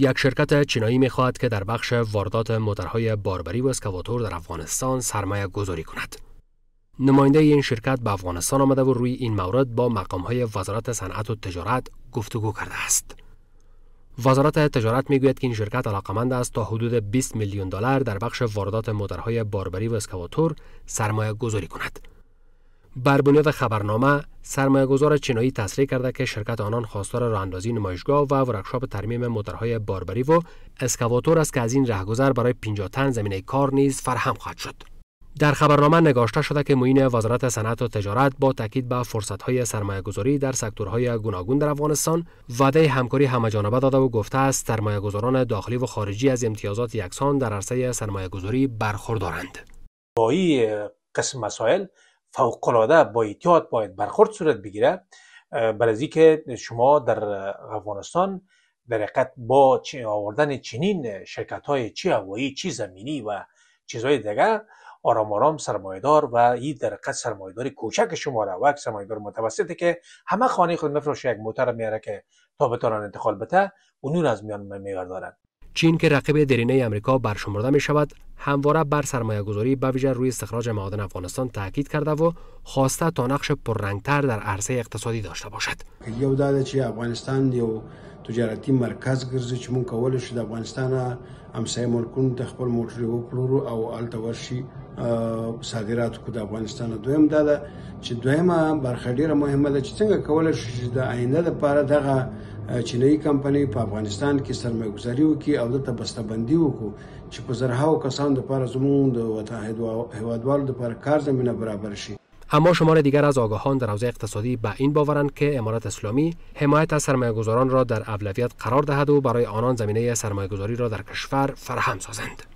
یک شرکت چینایی می خواهد که در بخش واردات موترهای باربری و اسکواتور در افغانستان سرمایه گذاری کند. نماینده این شرکت به افغانستان آمده و روی این مورد با مقام های وزارت صنعت و تجارت گفتگو کرده است. وزارت تجارت میگوید که این شرکت علاقمند است تا حدود 20 میلیون دلار در بخش واردات موترهای باربری و اسکواتور سرمایه گذاری کند. بر بنیاد خبرنامه سرمایه‌گذار چینایی تصریح کرده که شرکت آنان خواستار راهاندازی نمایشگاه و ورکشاپ ترمیم موتورهای باربری و اسکواتور است که از این رهگذر برای 50 تن زمینه کار نیز فراهم خواهد شد. در خبرنامه نگاشته شده که معین وزارت صنعت و تجارت با تاکید به سرمایه سرمایه‌گذاری در سکتورهای گوناگون در افغانستان وعده همکاری همهجانبه داده و گفته است سرمایه‌گذاران داخلی و خارجی از امتیازات یکسان در عرصه سرمایه‌گذاری برخوردارند. قسم مسائل فوقالعاده با احتیاط باید برخورد صورت بگیره برای که شما در افغانستان در حقیقت با آوردن چنین شرکت های چی هوایی چی زمینی و چیزهای دیگر آرام آرام سرمایدار و این در حقیقت سرمایداری کوچک شما را و یک سرمایدار متوسطه که همه خانه خود مفروش یک موتر میاره که تا بتانن انتقال بته اونون از میان میگردارن چین که رقیب درینه امریکا برشمرده می شود همواره بر سرمایه گذاری به ویژه روی استخراج معادن افغانستان تاکید کرده و خواسته تا نقش پررنگتر در عرصه اقتصادی داشته باشد یو داده چې افغانستان یو تجارتی مرکز ګرځي چې مونږ کولای شو افغانستان همسایه ملکونو ته خپل و وپلورو او هلته ورشی صادرات کو د افغانستان دویم ده چې مهمه ده چې څنګه دغه چینی کمپنی په افغانستان کې گذاری وکړي او دلته بندی وکړو چې په زرهاو کسان پاره زموږ د وتاهد د پاره کار زمینه برابر شی اما شمار دیگر از آگاهان در حوزه اقتصادی به این باورند که امارات اسلامی حمایت از سرمایهگذاران را در اولویت قرار دهد و برای آنان زمینه سرمایهگذاری را در کشور فراهم سازند